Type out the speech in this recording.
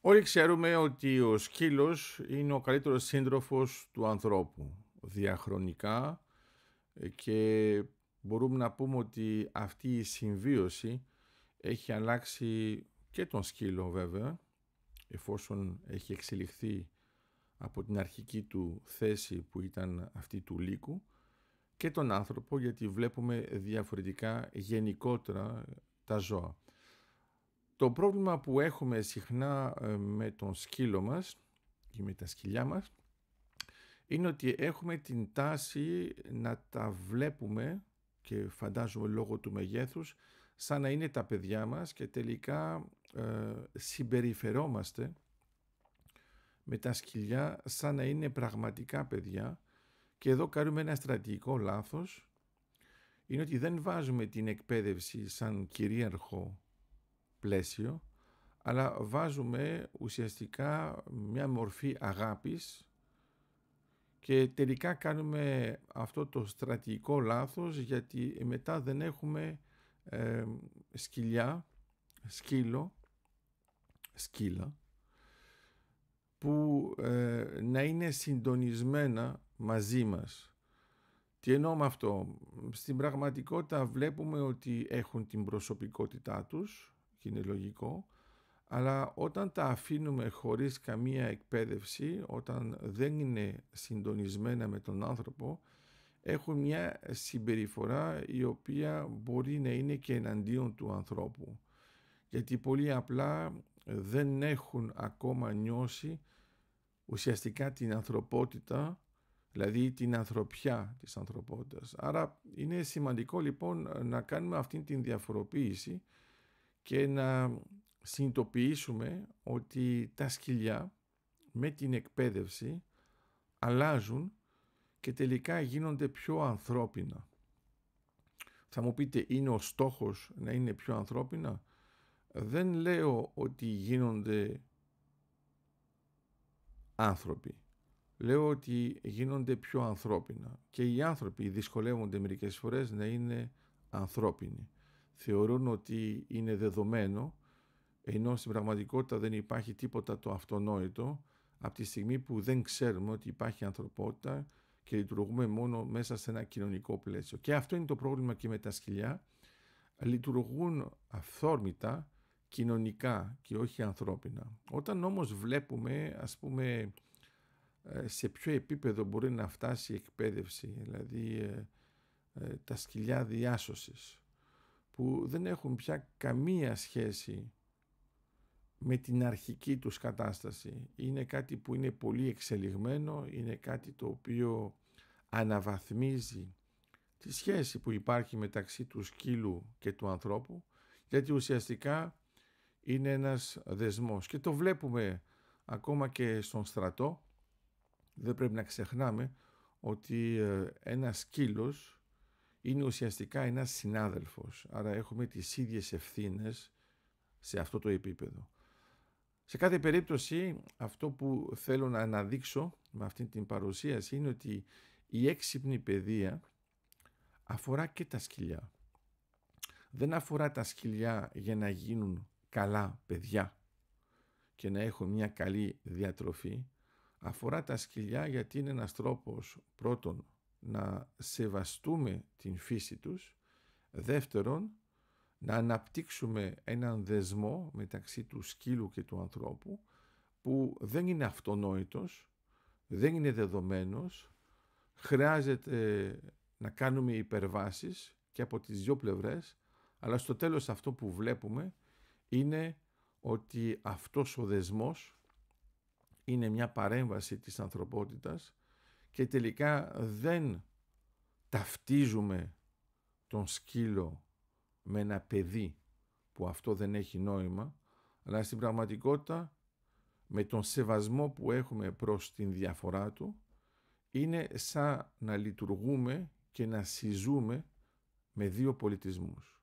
Όλοι ξέρουμε ότι ο σκύλος είναι ο καλύτερος σύντροφος του ανθρώπου διαχρονικά και μπορούμε να πούμε ότι αυτή η συμβίωση έχει αλλάξει και τον σκύλο βέβαια εφόσον έχει εξελιχθεί από την αρχική του θέση που ήταν αυτή του λύκου και τον άνθρωπο γιατί βλέπουμε διαφορετικά γενικότερα τα ζώα. Το πρόβλημα που έχουμε συχνά ε, με τον σκύλο μας ή με τα σκυλιά μας είναι ότι έχουμε την τάση να τα βλέπουμε και φαντάζομαι λόγω του μεγέθους σαν να είναι τα παιδιά μας και τελικά ε, συμπεριφερόμαστε με τα σκυλιά σαν να είναι πραγματικά παιδιά και εδώ κάνουμε ένα στρατηγικό λάθος είναι ότι δεν βάζουμε την εκπαίδευση σαν κυρίαρχο αλλά βάζουμε ουσιαστικά μια μορφή αγάπης και τελικά κάνουμε αυτό το στρατηγικό λάθος γιατί μετά δεν έχουμε ε, σκυλιά, σκύλο, σκύλα που ε, να είναι συντονισμένα μαζί μας. Τι εννοώ με αυτό. Στην πραγματικότητα βλέπουμε ότι έχουν την προσωπικότητά τους και είναι λογικό, αλλά όταν τα αφήνουμε χωρίς καμία εκπαίδευση, όταν δεν είναι συντονισμένα με τον άνθρωπο, έχουν μια συμπεριφορά η οποία μπορεί να είναι και εναντίον του ανθρώπου. Γιατί πολύ απλά δεν έχουν ακόμα νιώσει ουσιαστικά την ανθρωπότητα, δηλαδή την ανθρωπιά της ανθρωπότητας. Άρα είναι σημαντικό λοιπόν να κάνουμε αυτή την διαφοροποίηση και να συνειδητοποιήσουμε ότι τα σκυλιά με την εκπαίδευση αλλάζουν και τελικά γίνονται πιο ανθρώπινα. Θα μου πείτε είναι ο στόχος να είναι πιο ανθρώπινα. Δεν λέω ότι γίνονται άνθρωποι. Λέω ότι γίνονται πιο ανθρώπινα και οι άνθρωποι δυσκολεύονται μερικές φορές να είναι ανθρώπινοι θεωρούν ότι είναι δεδομένο, ενώ στην πραγματικότητα δεν υπάρχει τίποτα το αυτονόητο, από τη στιγμή που δεν ξέρουμε ότι υπάρχει ανθρωπότητα και λειτουργούμε μόνο μέσα σε ένα κοινωνικό πλαίσιο. Και αυτό είναι το πρόβλημα και με τα σκυλιά. Λειτουργούν αυθόρμητα, κοινωνικά και όχι ανθρώπινα. Όταν όμως βλέπουμε, ας πούμε, ε, σε ποιο επίπεδο μπορεί να φτάσει η εκπαίδευση, δηλαδή ε, ε, τα σκυλιά διάσωσης, που δεν έχουν πια καμία σχέση με την αρχική τους κατάσταση. Είναι κάτι που είναι πολύ εξελιγμένο, είναι κάτι το οποίο αναβαθμίζει τη σχέση που υπάρχει μεταξύ του σκύλου και του ανθρώπου, γιατί ουσιαστικά είναι ένας δεσμός. Και το βλέπουμε ακόμα και στον στρατό, δεν πρέπει να ξεχνάμε ότι ε, ένας σκύλος είναι ουσιαστικά ένας συνάδελφος. Άρα έχουμε τις ίδιες ευθύνες σε αυτό το επίπεδο. Σε κάθε περίπτωση αυτό που θέλω να αναδείξω με αυτή την παρουσίαση είναι ότι η έξυπνη παιδεία αφορά και τα σκυλιά. Δεν αφορά τα σκυλιά για να γίνουν καλά παιδιά και να έχουν μια καλή διατροφή. Αφορά τα σκυλιά γιατί είναι ένας τρόπος πρώτον να σεβαστούμε την φύση τους. Δεύτερον, να αναπτύξουμε έναν δεσμό μεταξύ του σκύλου και του ανθρώπου που δεν είναι αυτονόητος, δεν είναι δεδομένος, χρειάζεται να κάνουμε υπερβάσεις και από τις δύο πλευρές, αλλά στο τέλος αυτό που βλέπουμε είναι ότι αυτός ο δεσμός είναι μια παρέμβαση της ανθρωπότητας και τελικά δεν ταυτίζουμε τον σκύλο με ένα παιδί που αυτό δεν έχει νόημα, αλλά στην πραγματικότητα με τον σεβασμό που έχουμε προς την διαφορά του είναι σαν να λειτουργούμε και να συζούμε με δύο πολιτισμούς.